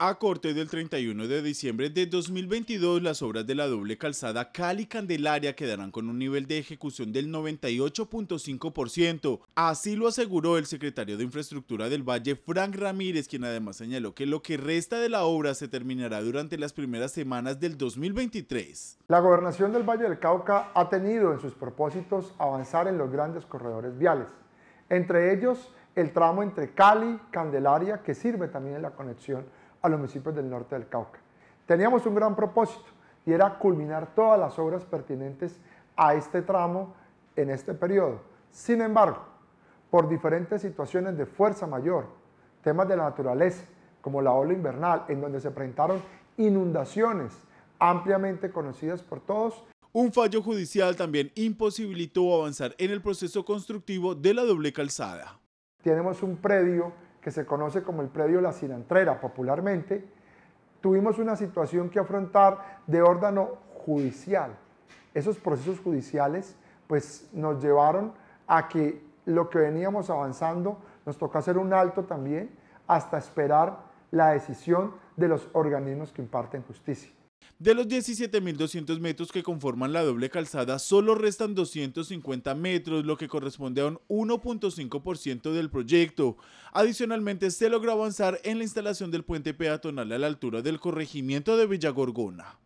A corte del 31 de diciembre de 2022, las obras de la doble calzada Cali Candelaria quedarán con un nivel de ejecución del 98.5%. Así lo aseguró el secretario de Infraestructura del Valle, Frank Ramírez, quien además señaló que lo que resta de la obra se terminará durante las primeras semanas del 2023. La gobernación del Valle del Cauca ha tenido en sus propósitos avanzar en los grandes corredores viales, entre ellos el tramo entre Cali, Candelaria, que sirve también en la conexión a los municipios del norte del Cauca. Teníamos un gran propósito y era culminar todas las obras pertinentes a este tramo en este periodo. Sin embargo, por diferentes situaciones de fuerza mayor, temas de la naturaleza, como la ola invernal, en donde se presentaron inundaciones ampliamente conocidas por todos. Un fallo judicial también imposibilitó avanzar en el proceso constructivo de la doble calzada. Tenemos un predio que se conoce como el predio La Cilantrera popularmente, tuvimos una situación que afrontar de órgano judicial. Esos procesos judiciales pues nos llevaron a que lo que veníamos avanzando nos tocó hacer un alto también hasta esperar la decisión de los organismos que imparten justicia. De los 17.200 metros que conforman la doble calzada, solo restan 250 metros, lo que corresponde a un 1.5% del proyecto. Adicionalmente, se logró avanzar en la instalación del puente peatonal a la altura del corregimiento de Villagorgona.